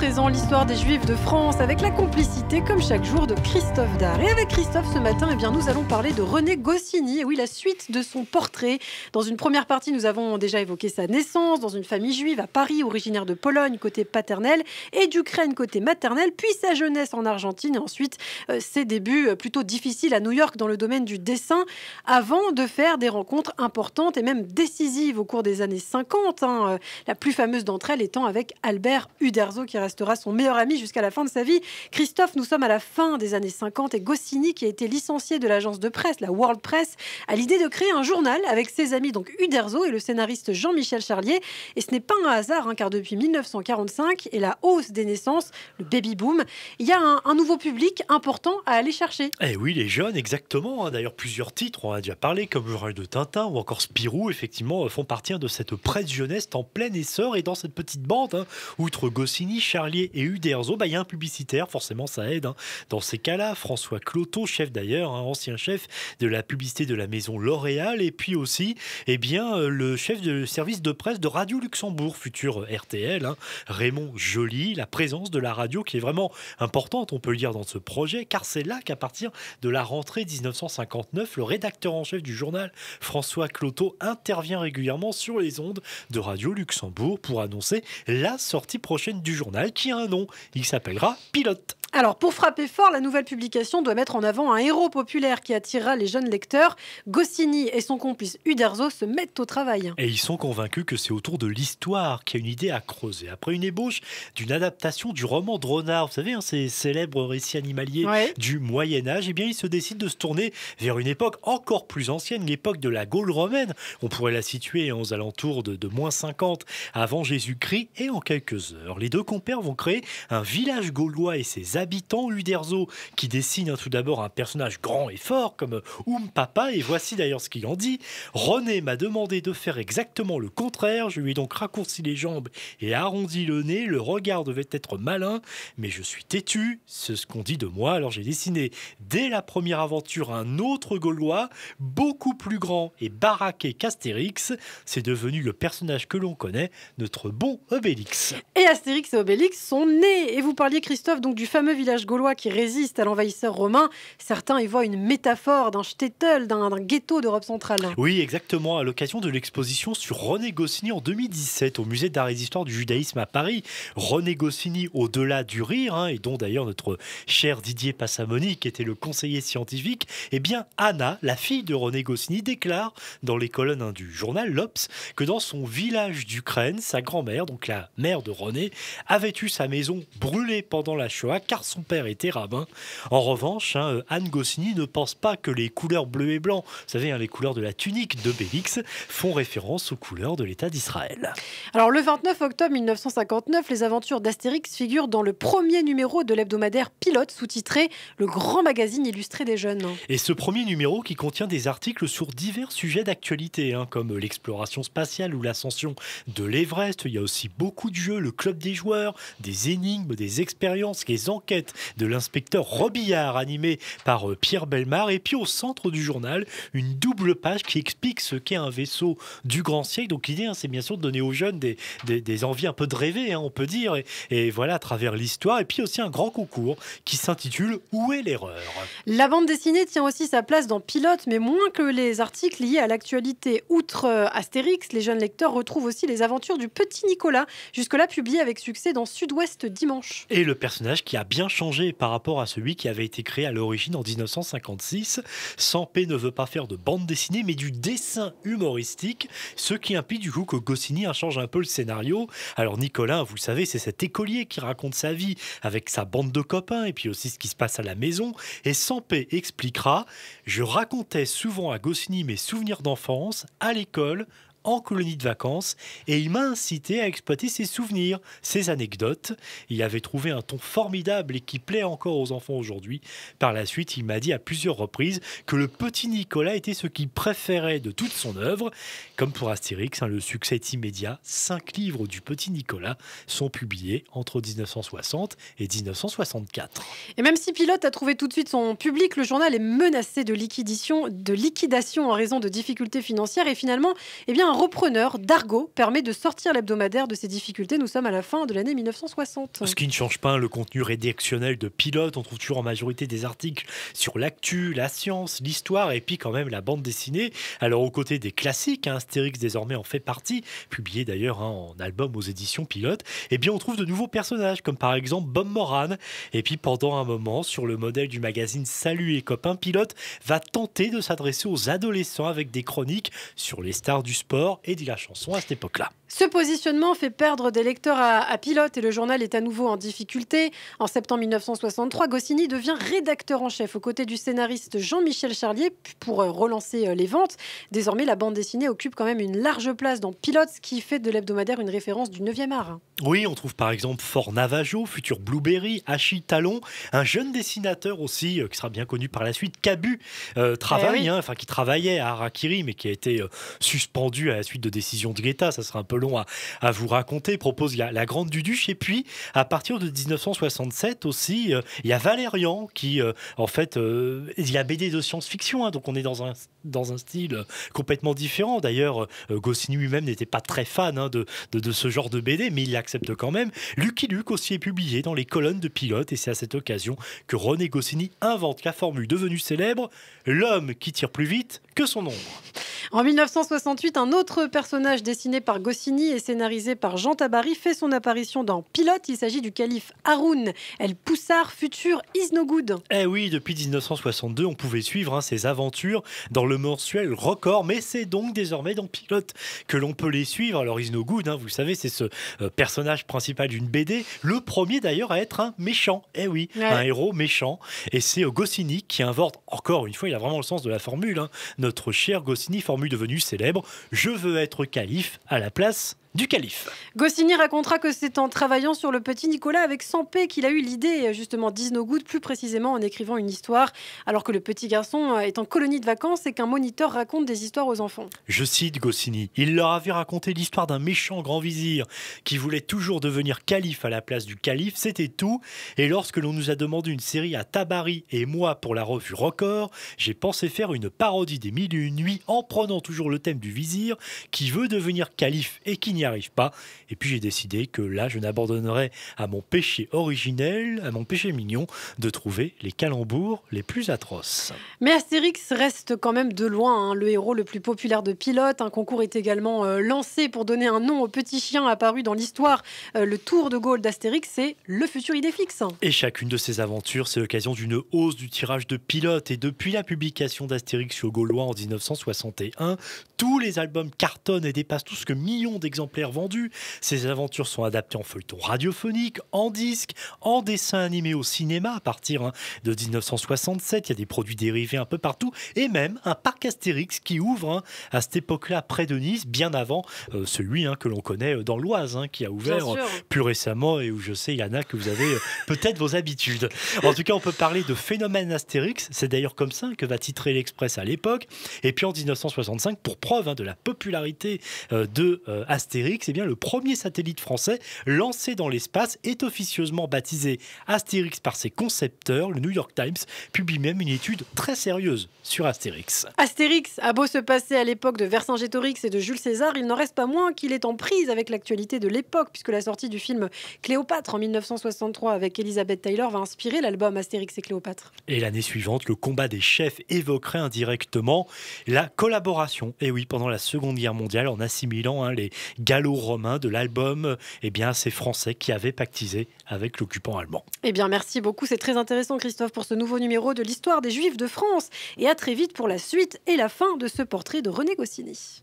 présent l'histoire des Juifs de France avec la complicité, comme chaque jour, de Christophe Dard. Et avec Christophe ce matin, eh bien, nous allons parler de René Goscinny. oui, la suite de son portrait. Dans une première partie, nous avons déjà évoqué sa naissance dans une famille juive à Paris, originaire de Pologne côté paternel et d'Ukraine côté maternel, puis sa jeunesse en Argentine et ensuite euh, ses débuts euh, plutôt difficiles à New York dans le domaine du dessin, avant de faire des rencontres importantes et même décisives au cours des années 50. Hein, euh, la plus fameuse d'entre elles étant avec Albert Uderzo qui reste restera son meilleur ami jusqu'à la fin de sa vie. Christophe, nous sommes à la fin des années 50 et Goscinny, qui a été licencié de l'agence de presse, la World Press, a l'idée de créer un journal avec ses amis, donc Uderzo et le scénariste Jean-Michel Charlier. Et ce n'est pas un hasard, hein, car depuis 1945 et la hausse des naissances, le baby-boom, il y a un, nouveau public important à aller chercher. Eh oui, les jeunes, exactement. Hein. D'ailleurs, plusieurs titres, on a déjà parlé, comme Journal de Tintin ou encore Spirou, effectivement, font partir hein, de cette presse jeunesse en pleine essor et dans cette petite bande, hein. outre Goscinny, Charlier, et Uderzo, il y a un publicitaire, forcément ça aide. Hein. Dans ces cas-là, François Cloteau, chef d'ailleurs, hein, ancien chef de la publicité de la maison L'Oréal, et puis aussi eh bien, euh, le chef de service de presse de Radio Luxembourg, futur RTL, hein. Raymond Joly, la présence de la radio qui est vraiment importante, on peut le dire, dans ce projet, car c'est là qu'à partir de la rentrée 1959, le rédacteur en chef du journal, François Cloteau, intervient régulièrement sur les ondes de Radio Luxembourg pour annoncer la sortie prochaine du journal qui a un nom. Il s'appellera Pilote. Alors, pour frapper fort, la nouvelle publication doit mettre en avant un héros populaire qui attirera les jeunes lecteurs. Goscinny et son complice Uderzo se mettent au travail. Et ils sont convaincus que c'est autour de l'histoire qu'il y a une idée à creuser. Après une ébauche d'une adaptation du roman Dronard, vous savez, hein, ces célèbres récits animaliers du Moyen-Âge, eh bien, ils se décident de se tourner vers une époque encore plus ancienne, l'époque de la Gaule romaine. On pourrait la situer aux alentours de, de moins 50 avant Jésus-Christ et en quelques heures. Les deux compères vont créer un village gaulois et ses habitant, Uderzo, qui dessine hein, tout d'abord un personnage grand et fort comme euh, Papa, et voici d'ailleurs ce qu'il en dit. René m'a demandé de faire exactement le contraire, je lui ai donc raccourci les jambes et arrondi le nez, le regard devait être malin, mais je suis têtu, c'est ce qu'on dit de moi, alors j'ai dessiné dès la première aventure un autre Gaulois, beaucoup plus grand et baraqué qu'Astérix, c'est devenu le personnage que l'on connaît, notre bon Obélix. Et Astérix et Obélix sont nés, et vous parliez Christophe donc du fameux village gaulois qui résiste à l'envahisseur romain, certains y voient une métaphore d'un shtetl, d'un ghetto d'Europe centrale. Oui, exactement. À l'occasion de l'exposition sur René Goscinny en 2017 au musée d'art et d'histoire du judaïsme à Paris, René Goscinny au-delà du rire, hein, et dont d'ailleurs notre cher Didier Passamoni, qui était le conseiller scientifique, eh bien Anna, la fille de René Goscinny, déclare dans les colonnes hein, du journal L'Obs que dans son village d'Ukraine, sa grand-mère, donc la mère de René, avait eu sa maison brûlée pendant la Shoah car son père était rabbin. En revanche, hein, euh, Anne Goscinny ne pense pas que les couleurs bleu et blanc, vous savez, hein, les couleurs de la tunique de Bélix, font référence aux couleurs de l'État d'Israël. Alors le 29 octobre 1959, les aventures d'Astérix figurent dans le premier numéro de l'hebdomadaire Pilote, sous-titré Le grand magazine illustré des jeunes. Et ce premier numéro qui contient des articles sur divers sujets d'actualité, hein, comme l'exploration spatiale ou l'ascension de l'Everest, il y a aussi beaucoup de jeux, le club des joueurs, des énigmes, des expériences, des enquêtes de l'inspecteur Robillard animé par euh, Pierre Belmar. Et puis au centre du journal, une double page qui explique ce qu'est un vaisseau du grand siècle. Donc l'idée, hein, c'est bien sûr de donner aux jeunes des, des, envies un peu de rêver, hein, on peut dire. Et, voilà, à travers l'histoire. Et puis aussi un grand concours qui s'intitule Où est l'erreur La bande dessinée tient aussi sa place dans Pilote, mais moins que les articles liés à l'actualité. Outre euh, Astérix, les jeunes lecteurs retrouvent aussi les aventures du petit Nicolas, jusque-là publié avec succès dans Sud-Ouest Dimanche. Et le personnage qui a bien changé par rapport à celui qui avait été créé à l'origine en 1956. Sampé ne veut pas faire de bande dessinée, mais du dessin humoristique, ce qui implique du coup que Goscinny change un peu le scénario. Alors Nicolas, vous savez, c'est cet écolier qui raconte sa vie avec sa bande de copains et puis aussi ce qui se passe à la maison. Et Sampé expliquera Je racontais souvent à Goscinny mes souvenirs d'enfance, à l'école, en colonie de vacances et il m'a incité à exploiter ses souvenirs, ses anecdotes. Il avait trouvé un ton formidable et qui plaît encore aux enfants aujourd'hui. Par la suite, il m'a dit à plusieurs reprises que le petit Nicolas était ce qu'il préférait de toute son œuvre. Comme pour Astérix, hein, le succès est immédiat. Cinq livres du petit Nicolas sont publiés entre 1960 et 1964. Et même si Pilote a trouvé tout de suite son public, le journal est menacé de liquidation, de liquidation en raison de difficultés financières et finalement, eh bien, repreneur d'argot permet de sortir l'hebdomadaire de ses difficultés. Nous sommes à la fin de l'année 1960. Ce qui ne change pas le contenu rédactionnel de Pilote. On trouve toujours en majorité des articles sur l'actu, la science, l'histoire et puis quand même la bande dessinée. Alors aux côtés des classiques, hein, Astérix désormais en fait partie, publié d'ailleurs hein, en album aux éditions Pilote, eh bien on trouve de nouveaux personnages comme par exemple Bob Moran. Et puis pendant un moment, sur le modèle du magazine Salut et copains, Pilote va tenter de s'adresser aux adolescents avec des chroniques sur les stars du sport et dit la chanson à cette époque-là. Ce positionnement fait perdre des lecteurs à, Pilote et le journal est à nouveau en difficulté. En septembre 1963, Goscinny devient rédacteur en chef aux côtés du scénariste Jean-Michel Charlier pour euh, relancer euh, les ventes. Désormais, la bande dessinée occupe quand même une large place dans Pilote, ce qui fait de l'hebdomadaire une référence du 9e art. Hein. Oui, on trouve par exemple Fort Navajo, futur Blueberry, Hachi Talon, un jeune dessinateur aussi euh, qui sera bien connu par la suite, Cabu, travaille, eh hein, enfin qui travaillait à Harakiri mais qui a été suspendu à la suite de décisions de Guetta, ça sera un peu long à, vous raconter, propose la, Grande Duduche. Et puis, à partir de 1967 aussi, euh, il y a Valérian qui, euh, en fait, euh, il a BD de science-fiction, hein. donc on est dans un, dans un style complètement différent. D'ailleurs, Goscinny lui-même n'était pas très fan hein, de, ce genre de BD, mais il l'accepte quand même. Lucky Luke aussi est publié dans les colonnes de Pilote, et c'est à cette occasion que René Goscinny invente la formule devenue célèbre, l'homme qui tire plus vite que son ombre. En 1968, un autre personnage dessiné par Goscinny et scénarisé par Jean Tabary fait son apparition dans Pilote. Il s'agit du calife Haroun El Poussard, futur Is Eh oui, depuis 1962, on pouvait suivre ses hein, aventures dans le mensuel record, mais c'est donc désormais dans Pilote que l'on peut les suivre. Alors Is hein, vous savez, c'est ce euh, personnage principal d'une BD, le premier d'ailleurs à être un méchant. Eh oui, un héros méchant. Et c'est euh, Goscinny qui invente, encore une fois, il a vraiment le sens de la formule, hein, notre cher Goscinny formule devenue célèbre Je veux être calife à la place du calife. Goscinny racontera que c'est en travaillant sur le petit Nicolas avec Sampé qu'il a eu l'idée, justement, d'Isnogood, plus précisément en écrivant une histoire, alors que le petit garçon euh, est en colonie de vacances et qu'un moniteur raconte des histoires aux enfants. Je cite Goscinny Il leur avait raconté l'histoire d'un méchant grand vizir qui voulait toujours devenir calife à la place du calife, c'était tout. Et lorsque l'on nous a demandé une série à Tabari et moi pour la revue Record, j'ai pensé faire une parodie des Mille et Une Nuits en prenant toujours le thème du vizir qui veut devenir calife et qui n'y n'y arrive pas. Et puis j'ai décidé que là, je n'abandonnerai à mon péché originel, à mon péché mignon, de trouver les calembours les plus atroces. Mais Astérix reste quand même de loin hein, le héros le plus populaire de pilote. Un concours est également euh, lancé pour donner un nom au petit chien apparu dans l'histoire. Euh, le tour de Gaulle d'Astérix, c'est le futur Idéfix. Et chacune de ces aventures, c'est l'occasion d'une hausse du tirage de pilote. Et depuis la publication d'Astérix sur Gaulois en 1961, tous les albums cartonnent et dépassent tout ce que millions d'exemplaires exemplaires vendus. Ses aventures sont adaptées en feuilleton radiophonique, en disque, en dessin animé au cinéma à partir hein, de 1967. Il y a des produits dérivés un peu partout et même un parc Astérix qui ouvre hein, à cette époque-là près de Nice, bien avant euh, celui hein, que l'on connaît euh, dans l'Oise, qui a ouvert euh, plus récemment et où je sais, Yana, que vous avez peut-être vos habitudes. En tout cas, on peut parler de phénomène Astérix. C'est d'ailleurs comme ça que va titrer l'Express à l'époque. Et puis en 1965, pour preuve de la popularité de Astérix, Astérix, bien, le premier satellite français lancé dans l'espace est officieusement baptisé Astérix par ses concepteurs. Le New York Times publie même une étude très sérieuse sur Astérix. Astérix a beau se passer à l'époque de Vercingétorix et de Jules César, il n'en reste pas moins qu'il est en prise avec l'actualité de l'époque, puisque la sortie du film Cléopâtre en 1963 avec Elizabeth Taylor va inspirer l'album Astérix et Cléopâtre. Et l'année suivante, le combat des chefs évoquerait indirectement la collaboration. Et oui, pendant la Seconde Guerre mondiale, en assimilant hein, les les gallo-romain de l'album, eh bien, ces Français qui avaient pactisé avec l'occupant allemand. Eh bien, merci beaucoup. C'est très intéressant, Christophe, pour ce nouveau numéro de l'histoire des Juifs de France. Et à très vite pour la suite et la fin de ce portrait de René Goscinny.